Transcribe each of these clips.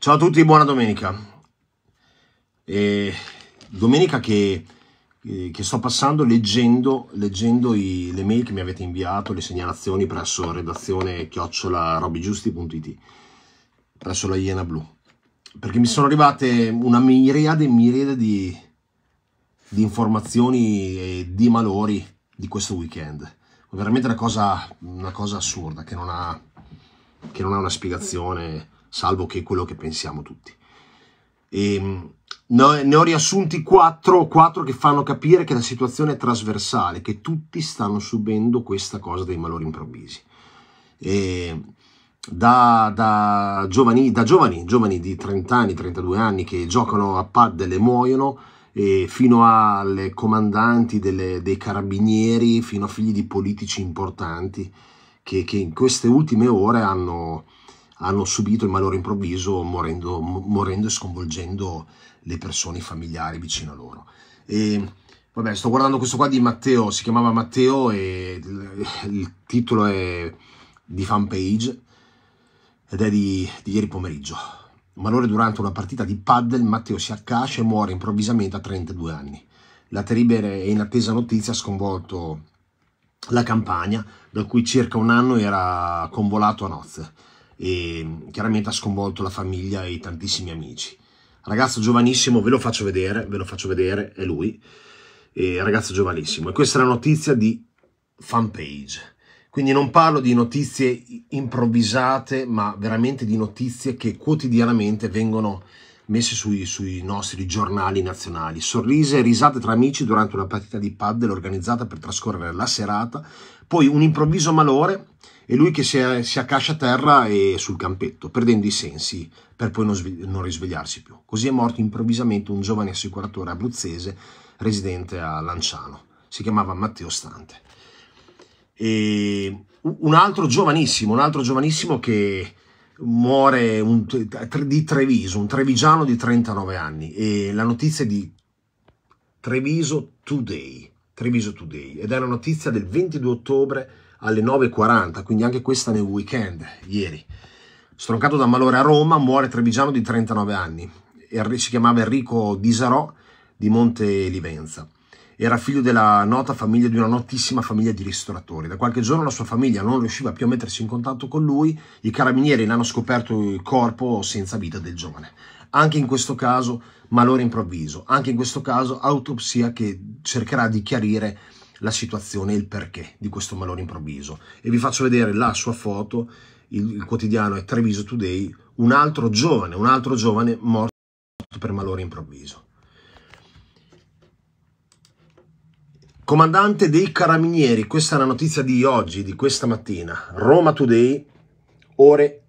Ciao a tutti, buona domenica. Eh, domenica che, che, sto passando leggendo, leggendo i, le mail che mi avete inviato, le segnalazioni presso redazione chiocciolarobigiusti.it, presso la Iena Blu, perché mi sono arrivate una miriade e miriade di, di informazioni e di malori di questo weekend. Veramente una cosa, una cosa assurda che non ha, che non ha una spiegazione salvo che è quello che pensiamo tutti. Ehm, e, no, ne ho riassunti quattro, 4 che fanno capire che la situazione è trasversale, che tutti stanno subendo questa cosa dei malori improvvisi. E, ehm, da, da, giovani, da giovani, giovani, di 30 anni, 32 anni che giocano a paddle e muoiono, e fino alle comandanti delle, dei carabinieri, fino a figli di politici importanti che, che in queste ultime ore hanno, hanno subito il malore improvviso morendo, morendo e sconvolgendo le persone, i familiari vicino a loro. E, vabbè, sto guardando questo qua di Matteo, si chiamava Matteo e il titolo è di fanpage ed è di, di ieri pomeriggio. Malore durante una partita di paddle, Matteo si accascia e muore improvvisamente a 32 anni. La terribile e inattesa notizia ha sconvolto la campagna, da cui circa un anno era convolato a nozze e chiaramente ha sconvolto la famiglia e i tantissimi amici. Ragazzo giovanissimo, ve lo faccio vedere, ve lo faccio vedere, è lui, e ragazzo giovanissimo. E questa è la notizia di fanpage. Quindi non parlo di notizie improvvisate, ma veramente di notizie che quotidianamente vengono messe sui, sui, nostri giornali nazionali. Sorrise e risate tra amici durante una partita di paddle organizzata per trascorrere la serata, poi un improvviso malore e lui che si, è, si accascia a terra e sul campetto, perdendo i sensi per poi non, non risvegliarsi più. Così è morto improvvisamente un giovane assicuratore abruzzese residente a Lanciano. Si chiamava Matteo Stante. E un altro giovanissimo, un altro giovanissimo che muore un, di Treviso, un trevigiano di 39 anni e la notizia è di Treviso Today, Treviso Today ed è la notizia del 22 ottobre alle 9.40, quindi anche questa nel weekend, ieri. Stroncato da malore a Roma, muore Trevigiano di 39 anni, si chiamava Enrico Disarò di Monte Livenza. Era figlio della nota famiglia di una notissima famiglia di ristoratori. Da qualche giorno la sua famiglia non riusciva più a mettersi in contatto con lui, i carabinieri ne hanno scoperto il corpo senza vita del giovane. Anche in questo caso malore improvviso, anche in questo caso autopsia che cercherà di chiarire la situazione e il perché di questo malore improvviso. E vi faccio vedere la sua foto, il, il quotidiano è Treviso Today, un altro giovane, un altro giovane morto per malore improvviso. Comandante dei Carabinieri, questa è la notizia di oggi, di questa mattina. Roma Today, ore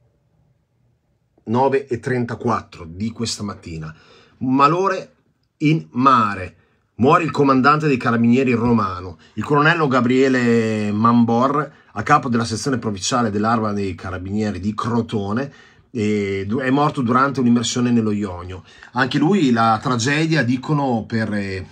9.34 di questa mattina. Malore in mare. Muore il comandante dei carabinieri romano. Il colonnello Gabriele Mambor, a capo della sezione provinciale dell'arma dei carabinieri di Crotone, è morto durante un'immersione nello Ionio. Anche lui la tragedia, dicono, per eh,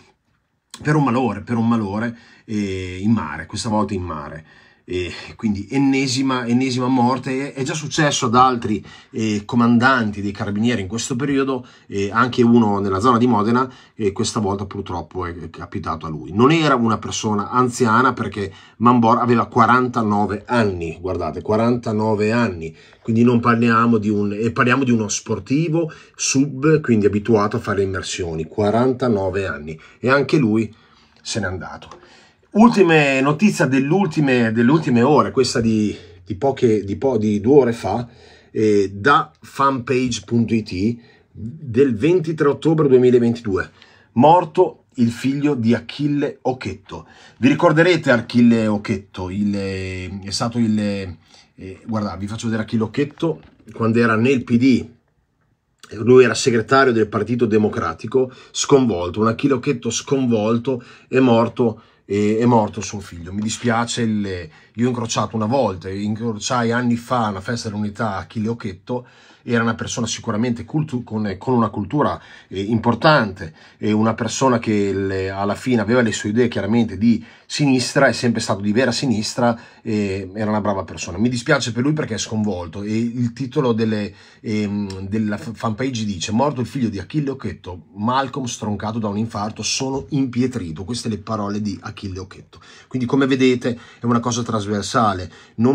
per un malore, per un malore eh, in mare, questa volta in mare eh, quindi ennesima, ennesima morte, è già successo ad altri eh, comandanti dei carabinieri in questo periodo, eh, anche uno nella zona di Modena, e questa volta purtroppo è capitato a lui. Non era una persona anziana perché Mambor aveva 49 anni, guardate, 49 anni, quindi non parliamo di, un, parliamo di uno sportivo sub, quindi abituato a fare immersioni, 49 anni, e anche lui se n'è andato. Ultime notizie dell'ultime, dell'ultime ore, questa di, di poche, di, po- di due ore fa, eh, da fanpage.it del 23 ottobre 2022. Morto il figlio di Achille Occhetto. Vi ricorderete Achille Occhetto? Il, eh, è stato il... Eh, guarda, vi faccio vedere Achille Occhetto quando era nel PD. Lui era segretario del Partito Democratico, sconvolto, un Achille Occhetto sconvolto è morto e è morto suo figlio. Mi dispiace, le, io ho incrociato una volta, incrociai anni fa alla festa dell'unità Achille Occhetto, era una persona sicuramente con, con, una cultura eh, importante, e una persona che le, alla fine aveva le sue idee chiaramente di sinistra, è sempre stato di vera sinistra, eh, era una brava persona. Mi dispiace per lui perché è sconvolto e il titolo delle, eh, della fanpage dice morto il figlio di Achille Occhetto, Malcolm stroncato da un infarto, sono impietrito. Queste le parole di Achille Occhetto. Quindi come vedete è una cosa trasversale trasversale.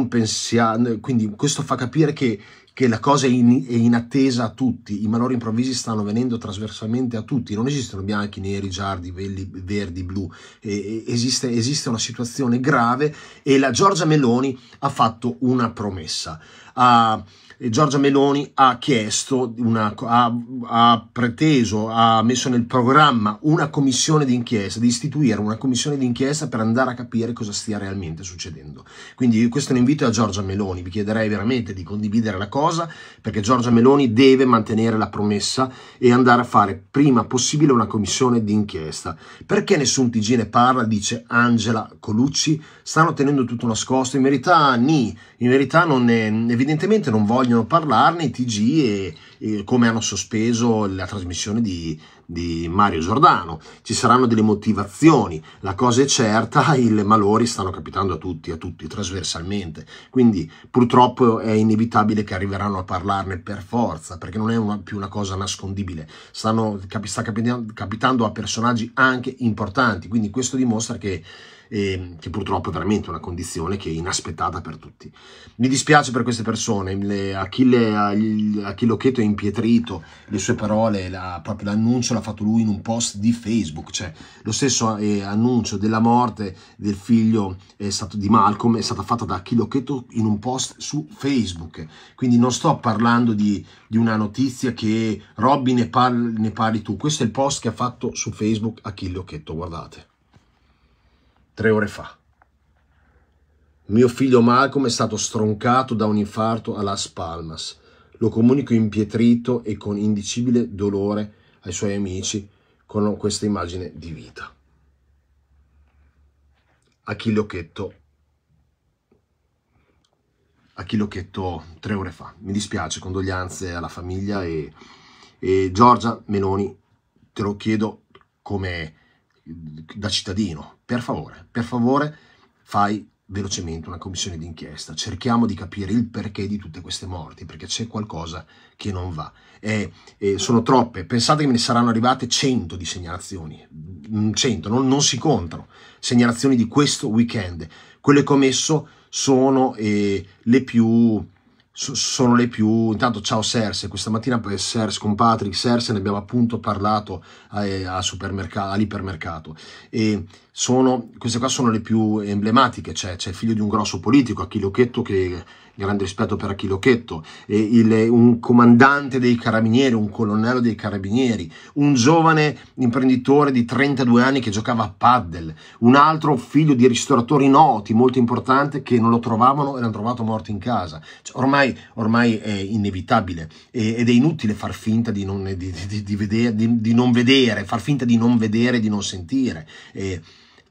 pensiamo, quindi questo fa capire che che la cosa è inattesa a tutti, i malori improvvisi stanno venendo trasversalmente a tutti, non esistono bianchi, neri, giardi, velli, verdi, blu, esiste, esiste una situazione grave e la Giorgia Meloni ha fatto una promessa. Ha, eh, Giorgia Meloni ha chiesto, una, ha, ha, preteso, ha messo nel programma una commissione d'inchiesta, di istituire una commissione d'inchiesta per andare a capire cosa stia realmente succedendo. Quindi questo è un invito a Giorgia Meloni, vi chiederei veramente di condividere la cosa cosa perché Giorgia Meloni deve mantenere la promessa e andare a fare prima possibile una commissione d'inchiesta. Perché nessun TG ne parla, dice Angela Colucci, stanno tenendo tutto nascosto, in verità ni, in verità non è, evidentemente non vogliono parlarne i TG e, e come hanno sospeso la trasmissione di, di Mario Giordano, ci saranno delle motivazioni, la cosa è certa, i malori stanno capitando a tutti, a tutti, trasversalmente, quindi purtroppo è inevitabile che arriveranno a parlarne per forza, perché non è una, più una cosa nascondibile, stanno, sta capitando a personaggi anche importanti, quindi questo dimostra che e ehm, che purtroppo è veramente una condizione che è inaspettata per tutti. Mi dispiace per queste persone, le, Achille, Achille Occhetto è impietrito, le sue parole, la, proprio l'annuncio l'ha fatto lui in un post di Facebook, cioè lo stesso eh, annuncio della morte del figlio è eh, stato di Malcolm è stata fatta da Achille Occhetto in un post su Facebook, quindi non sto parlando di, di una notizia che Robby ne, parli, ne parli tu, questo è il post che ha fatto su Facebook Achille Occhetto, guardate tre ore fa. Mio figlio Malcolm è stato stroncato da un infarto a Las Palmas. Lo comunico impietrito e con indicibile dolore ai suoi amici con questa immagine di vita. Achille Occhetto a Chilocchetto tre ore fa. Mi dispiace, condoglianze alla famiglia e, e Giorgia Meloni, te lo chiedo come è da cittadino, per favore, per favore fai velocemente una commissione d'inchiesta, cerchiamo di capire il perché di tutte queste morti, perché c'è qualcosa che non va. E, e sono troppe, pensate che me ne saranno arrivate 100 di segnalazioni, 100, mm, non, non si contano, segnalazioni di questo weekend. Quelle che ho messo sono eh, le più sono le più intanto ciao Serse questa mattina Serse con Patrick Serse ne abbiamo appunto parlato eh, all'ipermercato e sono, queste qua sono le più emblematiche, cioè, c'è, il figlio di un grosso politico, Achille Occhetto, che grande rispetto per Achille Occhetto, un comandante dei carabinieri, un colonnello dei carabinieri, un giovane imprenditore di 32 anni che giocava a paddle, un altro figlio di ristoratori noti, molto importante, che non lo trovavano e l'hanno trovato morto in casa. Cioè, ormai, ormai, è inevitabile ed è inutile far finta di non, di, di, di vedere, non vedere, far finta di non vedere, di non sentire. E,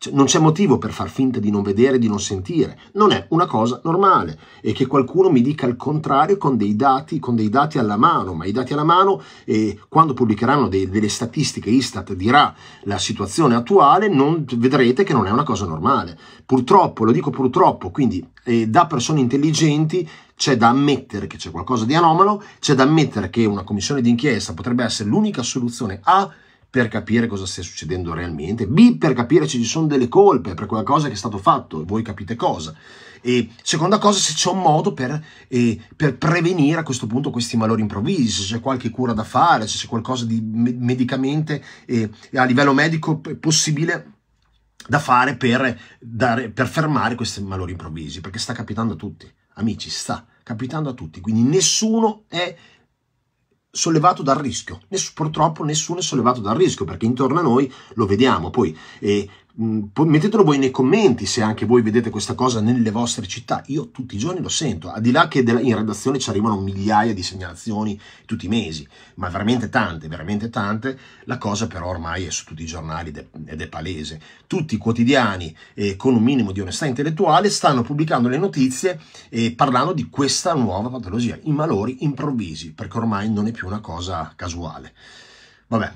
cioè, non c'è motivo per far finta di non vedere, di non sentire. Non è una cosa normale. E che qualcuno mi dica il contrario con dei dati, con dei dati alla mano. Ma i dati alla mano, eh, quando pubblicheranno dei, delle statistiche, Istat dirà la situazione attuale, non, vedrete che non è una cosa normale. Purtroppo, lo dico purtroppo, quindi eh, da persone intelligenti c'è da ammettere che c'è qualcosa di anomalo, c'è da ammettere che una commissione d'inchiesta potrebbe essere l'unica soluzione a per capire cosa stia succedendo realmente, B per capire se ci sono delle colpe per qualcosa che è stato fatto e voi capite cosa. E seconda cosa, se c'è un modo per, eh, per, prevenire a questo punto questi malori improvvisi, se c'è qualche cura da fare, se c'è qualcosa di medicamente eh, a livello medico possibile da fare per, dare, per fermare questi malori improvvisi, perché sta capitando a tutti, amici, sta capitando a tutti, quindi nessuno è sollevato dal rischio, Ness- purtroppo nessuno è sollevato dal rischio perché intorno a noi lo vediamo, poi eh, Mm, mettetelo voi nei commenti se anche voi vedete questa cosa nelle vostre città. Io tutti i giorni lo sento, al di là che in redazione ci arrivano migliaia di segnalazioni tutti i mesi, ma veramente tante, veramente tante. La cosa però ormai è su tutti i giornali ed è palese. Tutti i quotidiani eh, con un minimo di onestà intellettuale stanno pubblicando le notizie eh, parlando di questa nuova patologia, i malori improvvisi, perché ormai non è più una cosa casuale. Vabbè,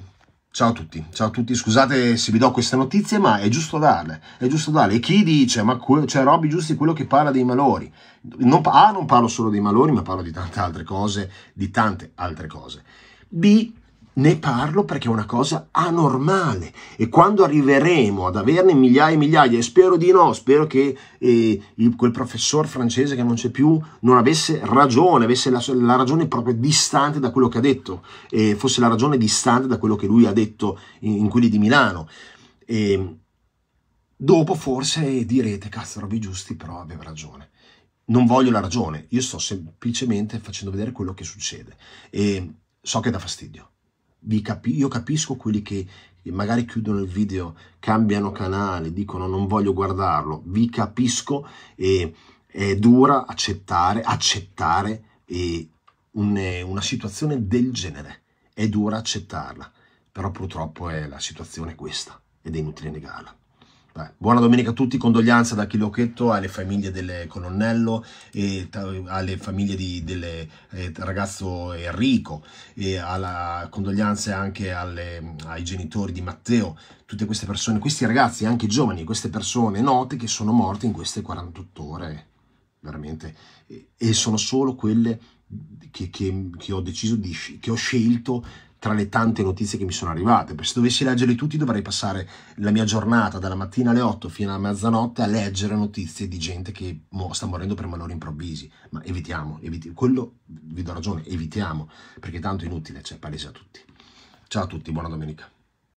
Ciao a tutti, ciao a tutti, scusate se vi do queste notizie, ma è giusto darle, è giusto darle. E chi dice, ma c'è cioè, Robby Giusti quello che parla dei malori? Non, A, ah, non parlo solo dei malori, ma parlo di tante altre cose, di tante altre cose. B, ne parlo perché è una cosa anormale e quando arriveremo ad averne migliaia e migliaia, e spero di no, spero che eh, il, quel professor francese che non c'è più non avesse ragione, avesse la, la, ragione proprio distante da quello che ha detto, eh, fosse la ragione distante da quello che lui ha detto in, in quelli di Milano. E dopo forse direte, cazzo, Robi Giusti però aveva ragione. Non voglio la ragione, io sto semplicemente facendo vedere quello che succede e so che dà fastidio capi- io capisco quelli che magari chiudono il video, cambiano canale, dicono non voglio guardarlo, vi capisco e è dura accettare, accettare un, una situazione del genere, è dura accettarla, però purtroppo è la situazione questa ed è inutile negarla. Beh, buona domenica a tutti, condoglianze da Chilocchetto alle famiglie del colonnello e alle famiglie del eh, ragazzo Enrico e alla, condoglianze anche alle, ai genitori di Matteo, tutte queste persone, questi ragazzi anche giovani, queste persone note che sono morte in queste 48 ore, veramente, e, e sono solo quelle che, che, che ho deciso di, che ho scelto tra le tante notizie che mi sono arrivate, se dovessi leggerli tutti dovrei passare la mia giornata dalla mattina alle 8 fino a mezzanotte a leggere notizie di gente che mo- sta morendo per malori improvvisi, ma evitiamo, eviti- quello vi do ragione, evitiamo, perché tanto è inutile, cioè palese a tutti. Ciao a tutti, buona domenica.